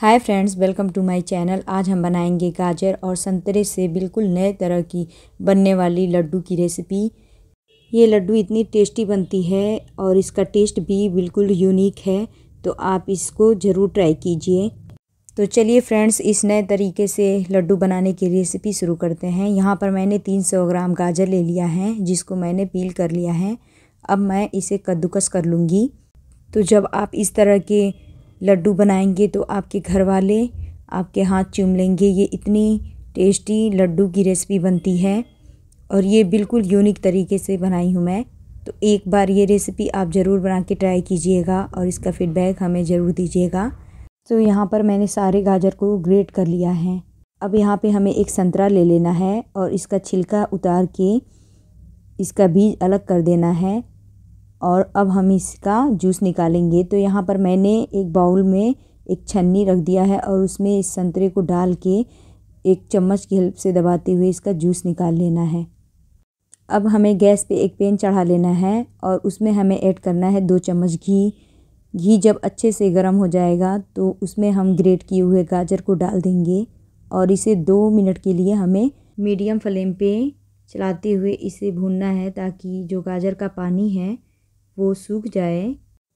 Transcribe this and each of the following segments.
hi friends welcome to my channel आज हम बनाएंगे गाजर और संतरे से बिल्कुल नए तरह की बनने वाली लड्डू की रेसिपी ये लड्डू इतनी टेस्टी बनती है और इसका टेस्ट भी बिल्कुल यूनिक है तो आप इसको ज़रूर ट्राई कीजिए तो चलिए फ्रेंड्स इस नए तरीके से लड्डू बनाने की रेसिपी शुरू करते हैं यहाँ पर मैंने तीन ग्राम गाजर ले लिया है जिसको मैंने पील कर लिया है अब मैं इसे कद्दूकस कर लूँगी तो जब आप इस तरह के लड्डू बनाएंगे तो आपके घर वाले आपके हाथ चूम लेंगे ये इतनी टेस्टी लड्डू की रेसिपी बनती है और ये बिल्कुल यूनिक तरीके से बनाई हूँ मैं तो एक बार ये रेसिपी आप ज़रूर बना के ट्राई कीजिएगा और इसका फीडबैक हमें ज़रूर दीजिएगा तो यहाँ पर मैंने सारे गाजर को ग्रेट कर लिया है अब यहाँ पे हमें एक संतरा ले लेना है और इसका छिलका उतार के इसका बीज अलग कर देना है और अब हम इसका जूस निकालेंगे तो यहाँ पर मैंने एक बाउल में एक छन्नी रख दिया है और उसमें इस संतरे को डाल के एक चम्मच की हेल्प से दबाते हुए इसका जूस निकाल लेना है अब हमें गैस पे एक पेन चढ़ा लेना है और उसमें हमें ऐड करना है दो चम्मच घी घी जब अच्छे से गर्म हो जाएगा तो उसमें हम ग्रेट किए हुए गाजर को डाल देंगे और इसे दो मिनट के लिए हमें मीडियम फ्लेम पे चलाते हुए इसे भूनना है ताकि जो गाजर का पानी है वो सूख जाए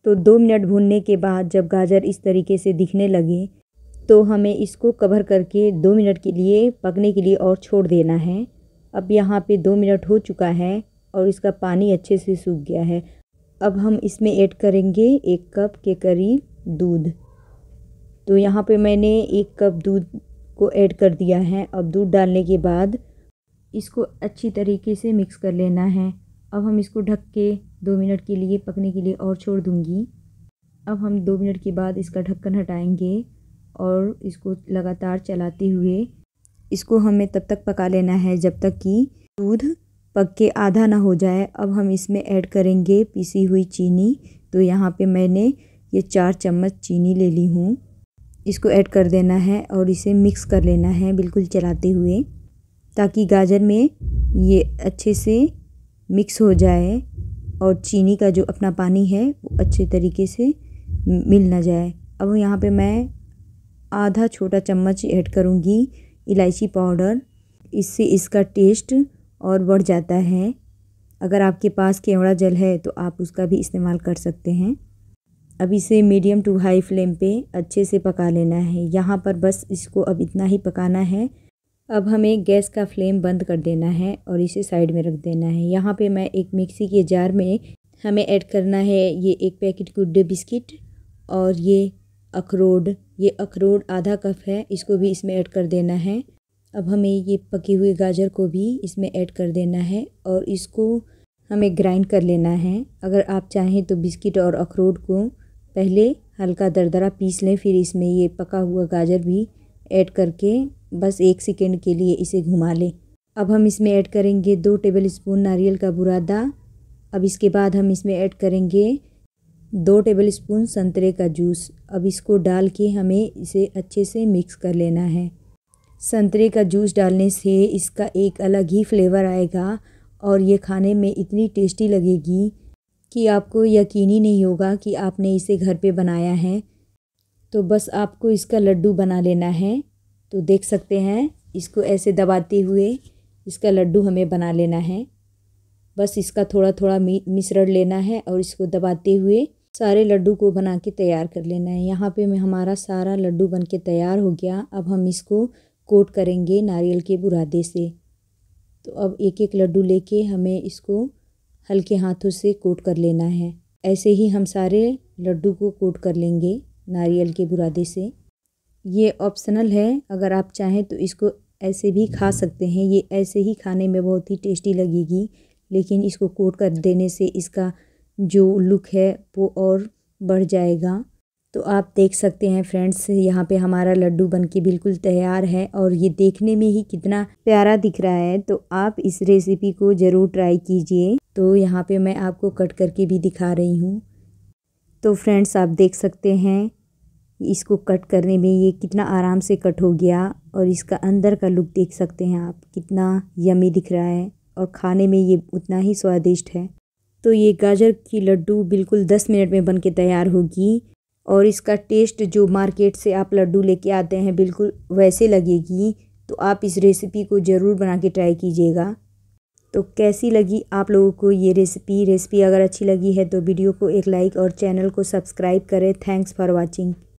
तो दो मिनट भूनने के बाद जब गाजर इस तरीके से दिखने लगे तो हमें इसको कवर करके दो मिनट के लिए पकने के लिए और छोड़ देना है अब यहाँ पे दो मिनट हो चुका है और इसका पानी अच्छे से सूख गया है अब हम इसमें ऐड करेंगे एक कप के करीब दूध तो यहाँ पे मैंने एक कप दूध को ऐड कर दिया है अब दूध डालने के बाद इसको अच्छी तरीके से मिक्स कर लेना है अब हम इसको ढक के दो मिनट के लिए पकने के लिए और छोड़ दूँगी अब हम दो मिनट के बाद इसका ढक्कन हटाएंगे और इसको लगातार चलाते हुए इसको हमें तब तक पका लेना है जब तक कि दूध पक के आधा ना हो जाए अब हम इसमें ऐड करेंगे पीसी हुई चीनी तो यहाँ पे मैंने ये चार चम्मच चीनी ले ली हूँ इसको ऐड कर देना है और इसे मिक्स कर लेना है बिल्कुल चलाते हुए ताकि गाजर में ये अच्छे से मिक्स हो जाए और चीनी का जो अपना पानी है वो अच्छे तरीके से मिल ना जाए अब यहाँ पे मैं आधा छोटा चम्मच ऐड करूँगी इलायची पाउडर इससे इसका टेस्ट और बढ़ जाता है अगर आपके पास केवड़ा जल है तो आप उसका भी इस्तेमाल कर सकते हैं अब इसे मीडियम टू हाई फ्लेम पे अच्छे से पका लेना है यहाँ पर बस इसको अब इतना ही पकाना है अब हमें गैस का फ्लेम बंद कर देना है और इसे साइड में रख देना है यहाँ पे मैं एक मिक्सी के जार में हमें ऐड करना है ये एक पैकेट गुड्डे बिस्किट और ये अखरोट ये अखरोट आधा कप है इसको भी इसमें ऐड कर देना है अब हमें ये पकी हुई गाजर को भी इसमें ऐड कर देना है और इसको हमें ग्राइंड कर लेना है अगर आप चाहें तो बिस्किट और अखरोट को पहले हल्का दरदरा पीस लें फिर इसमें ये पका हुआ गाजर भी ऐड करके बस एक सेकेंड के लिए इसे घुमा लें अब हम इसमें ऐड करेंगे दो टेबल स्पून नारियल का बुरादा अब इसके बाद हम इसमें ऐड करेंगे दो टेबल स्पून संतरे का जूस अब इसको डाल के हमें इसे अच्छे से मिक्स कर लेना है संतरे का जूस डालने से इसका एक अलग ही फ्लेवर आएगा और ये खाने में इतनी टेस्टी लगेगी कि आपको यकीन ही नहीं होगा कि आपने इसे घर पे बनाया है तो बस आपको इसका लड्डू बना लेना है तो देख सकते हैं इसको ऐसे दबाते हुए इसका लड्डू हमें बना लेना है बस इसका थोड़ा थोड़ा मिश्रण लेना है और इसको दबाते हुए सारे लड्डू को बना के तैयार कर लेना है यहाँ पे मैं हमारा सारा लड्डू बन के तैयार हो गया अब हम इसको कोट करेंगे नारियल के बुरादे से तो अब एक एक लड्डू लेके हमें इसको हल्के हाथों से कोट कर लेना है ऐसे ही हम सारे लड्डू को कोट कर लेंगे नारियल के बुरादे से ये ऑप्शनल है अगर आप चाहें तो इसको ऐसे भी खा सकते हैं ये ऐसे ही खाने में बहुत ही टेस्टी लगेगी लेकिन इसको कोट कर देने से इसका जो लुक है वो और बढ़ जाएगा तो आप देख सकते हैं फ्रेंड्स यहाँ पे हमारा लड्डू बनके बिल्कुल तैयार है और ये देखने में ही कितना प्यारा दिख रहा है तो आप इस रेसिपी को ज़रूर ट्राई कीजिए तो यहाँ पे मैं आपको कट करके भी दिखा रही हूँ तो फ्रेंड्स आप देख सकते हैं इसको कट करने में ये कितना आराम से कट हो गया और इसका अंदर का लुक देख सकते हैं आप कितना यमी दिख रहा है और खाने में ये उतना ही स्वादिष्ट है तो ये गाजर की लड्डू बिल्कुल दस मिनट में बन के तैयार होगी और इसका टेस्ट जो मार्केट से आप लड्डू लेके आते हैं बिल्कुल वैसे लगेगी तो आप इस रेसिपी को ज़रूर बना के ट्राई कीजिएगा तो कैसी लगी आप लोगों को ये रेसिपी रेसिपी अगर अच्छी लगी है तो वीडियो को एक लाइक और चैनल को सब्सक्राइब करें थैंक्स फॉर वॉचिंग